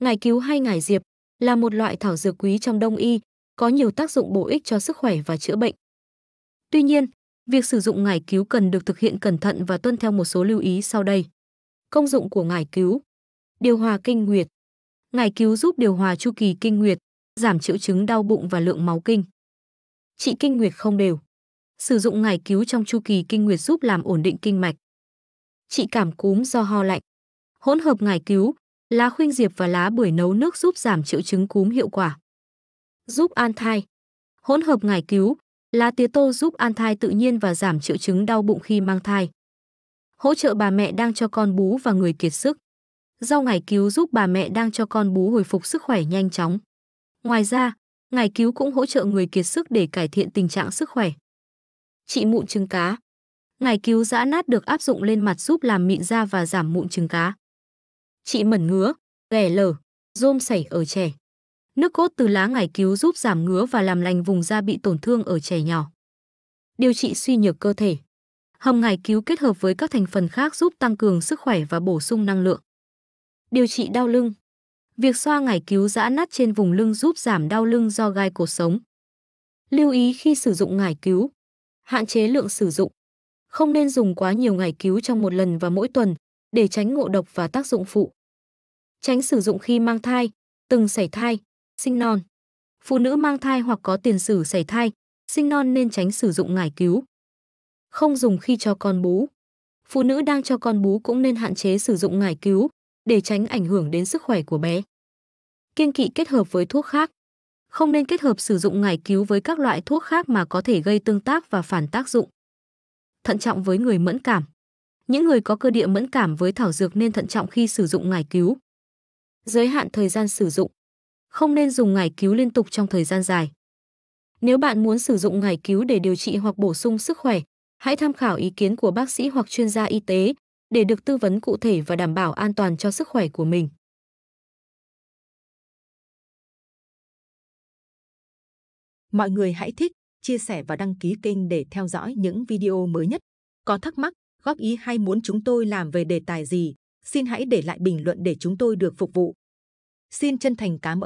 Ngải cứu hay ngải diệp là một loại thảo dược quý trong đông y, có nhiều tác dụng bổ ích cho sức khỏe và chữa bệnh. Tuy nhiên, việc sử dụng ngải cứu cần được thực hiện cẩn thận và tuân theo một số lưu ý sau đây. Công dụng của ngải cứu Điều hòa kinh nguyệt Ngải cứu giúp điều hòa chu kỳ kinh nguyệt, giảm triệu chứng đau bụng và lượng máu kinh. Trị kinh nguyệt không đều Sử dụng ngải cứu trong chu kỳ kinh nguyệt giúp làm ổn định kinh mạch. Trị cảm cúm do ho lạnh Hỗn hợp ngải cứu Lá khuynh diệp và lá bưởi nấu nước giúp giảm triệu chứng cúm hiệu quả. Giúp an thai. Hỗn hợp ngải cứu, lá tía tô giúp an thai tự nhiên và giảm triệu chứng đau bụng khi mang thai. Hỗ trợ bà mẹ đang cho con bú và người kiệt sức. Rau ngải cứu giúp bà mẹ đang cho con bú hồi phục sức khỏe nhanh chóng. Ngoài ra, ngải cứu cũng hỗ trợ người kiệt sức để cải thiện tình trạng sức khỏe. Trị mụn trứng cá. Ngải cứu giã nát được áp dụng lên mặt giúp làm mịn da và giảm mụn trứng cá. Chị mẩn ngứa, ghẻ lở, rôm sảy ở trẻ. Nước cốt từ lá ngải cứu giúp giảm ngứa và làm lành vùng da bị tổn thương ở trẻ nhỏ. Điều trị suy nhược cơ thể. Hầm ngải cứu kết hợp với các thành phần khác giúp tăng cường sức khỏe và bổ sung năng lượng. Điều trị đau lưng. Việc xoa ngải cứu giã nát trên vùng lưng giúp giảm đau lưng do gai cột sống. Lưu ý khi sử dụng ngải cứu. Hạn chế lượng sử dụng. Không nên dùng quá nhiều ngải cứu trong một lần và mỗi tuần, để tránh ngộ độc và tác dụng phụ. Tránh sử dụng khi mang thai, từng sảy thai, sinh non. Phụ nữ mang thai hoặc có tiền sử sảy thai, sinh non nên tránh sử dụng ngải cứu. Không dùng khi cho con bú. Phụ nữ đang cho con bú cũng nên hạn chế sử dụng ngải cứu để tránh ảnh hưởng đến sức khỏe của bé. Kiên kỵ kết hợp với thuốc khác. Không nên kết hợp sử dụng ngải cứu với các loại thuốc khác mà có thể gây tương tác và phản tác dụng. Thận trọng với người mẫn cảm. Những người có cơ địa mẫn cảm với thảo dược nên thận trọng khi sử dụng ngải cứu. Giới hạn thời gian sử dụng. Không nên dùng ngải cứu liên tục trong thời gian dài. Nếu bạn muốn sử dụng ngải cứu để điều trị hoặc bổ sung sức khỏe, hãy tham khảo ý kiến của bác sĩ hoặc chuyên gia y tế để được tư vấn cụ thể và đảm bảo an toàn cho sức khỏe của mình. Mọi người hãy thích, chia sẻ và đăng ký kênh để theo dõi những video mới nhất. Có thắc mắc góp ý hay muốn chúng tôi làm về đề tài gì, xin hãy để lại bình luận để chúng tôi được phục vụ. Xin chân thành cảm ơn.